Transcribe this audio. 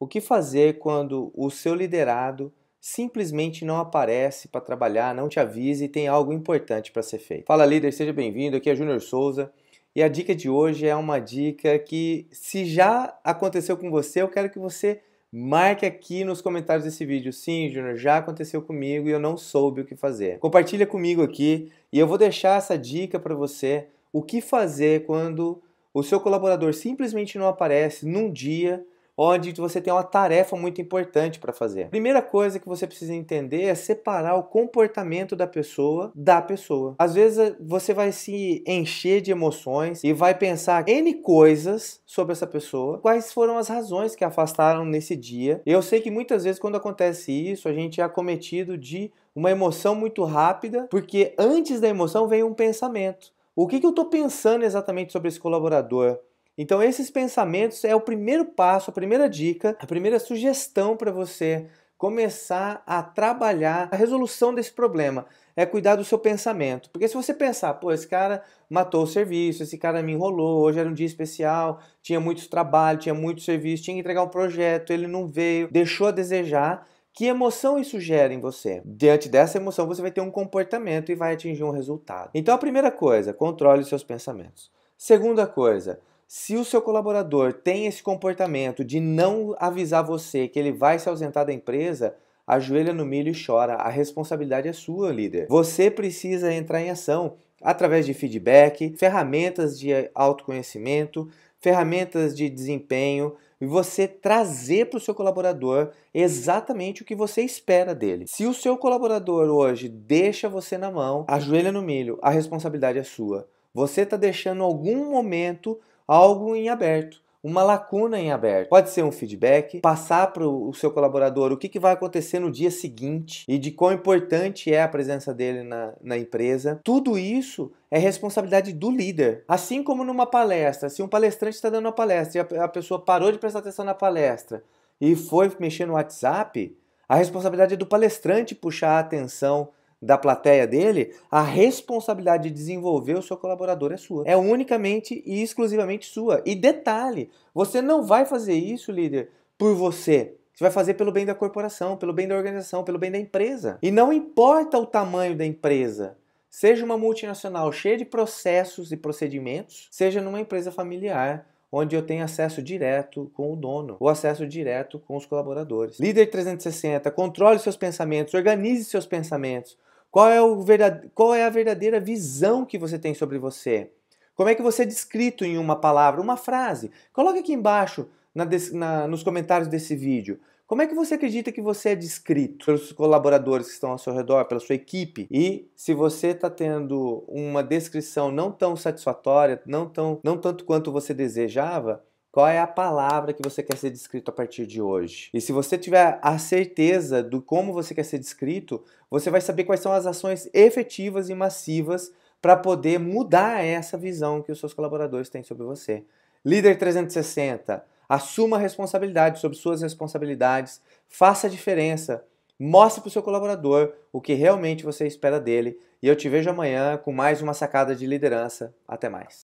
O que fazer quando o seu liderado simplesmente não aparece para trabalhar, não te avisa e tem algo importante para ser feito? Fala líder, seja bem-vindo. Aqui é Júnior Souza e a dica de hoje é uma dica que, se já aconteceu com você, eu quero que você marque aqui nos comentários desse vídeo. Sim, Júnior, já aconteceu comigo e eu não soube o que fazer. Compartilha comigo aqui e eu vou deixar essa dica para você. O que fazer quando o seu colaborador simplesmente não aparece num dia onde você tem uma tarefa muito importante para fazer. primeira coisa que você precisa entender é separar o comportamento da pessoa da pessoa. Às vezes eh, você vai se encher de emoções e vai pensar N coisas sobre essa pessoa, quais foram as razões que afastaram nesse dia. Eu sei que muitas vezes quando acontece isso, a gente é acometido de uma emoção muito rápida, porque antes da emoção vem um pensamento. O que, que eu estou pensando exatamente sobre esse colaborador? Então, esses pensamentos é o primeiro passo, a primeira dica, a primeira sugestão para você começar a trabalhar a resolução desse problema. É cuidar do seu pensamento. Porque se você pensar, pô, esse cara matou o serviço, esse cara me enrolou, hoje era um dia especial, tinha muito trabalho, tinha muito serviço, tinha que entregar um projeto, ele não veio, deixou a desejar. Que emoção isso gera em você? Diante dessa emoção, você vai ter um comportamento e vai atingir um resultado. Então, a primeira coisa, controle seus pensamentos. Segunda coisa, se o seu colaborador tem esse comportamento de não avisar você que ele vai se ausentar da empresa, ajoelha no milho e chora. A responsabilidade é sua, líder. Você precisa entrar em ação através de feedback, ferramentas de autoconhecimento, ferramentas de desempenho e você trazer para o seu colaborador exatamente o que você espera dele. Se o seu colaborador hoje deixa você na mão, ajoelha no milho, a responsabilidade é sua. Você está deixando algum momento algo em aberto uma lacuna em aberto. Pode ser um feedback, passar para o seu colaborador o que, que vai acontecer no dia seguinte e de quão importante é a presença dele na, na empresa. Tudo isso é responsabilidade do líder. Assim como numa palestra, se um palestrante está dando uma palestra e a, a pessoa parou de prestar atenção na palestra e foi mexer no WhatsApp, a responsabilidade é do palestrante puxar a atenção da plateia dele, a responsabilidade de desenvolver o seu colaborador é sua. É unicamente e exclusivamente sua. E detalhe, você não vai fazer isso, líder, por você. Você vai fazer pelo bem da corporação, pelo bem da organização, pelo bem da empresa. E não importa o tamanho da empresa. Seja uma multinacional cheia de processos e procedimentos, seja numa empresa familiar onde eu tenho acesso direto com o dono ou acesso direto com os colaboradores. Líder 360, controle seus pensamentos, organize seus pensamentos. Qual é, o verdade... Qual é a verdadeira visão que você tem sobre você? Como é que você é descrito em uma palavra, uma frase? Coloque aqui embaixo na des... na... nos comentários desse vídeo. Como é que você acredita que você é descrito pelos colaboradores que estão ao seu redor, pela sua equipe? E se você está tendo uma descrição não tão satisfatória, não, tão, não tanto quanto você desejava, qual é a palavra que você quer ser descrito a partir de hoje? E se você tiver a certeza do como você quer ser descrito, você vai saber quais são as ações efetivas e massivas para poder mudar essa visão que os seus colaboradores têm sobre você. Líder 360, assuma a responsabilidade sobre suas responsabilidades, faça a diferença, mostre para o seu colaborador o que realmente você espera dele. E eu te vejo amanhã com mais uma sacada de liderança. Até mais.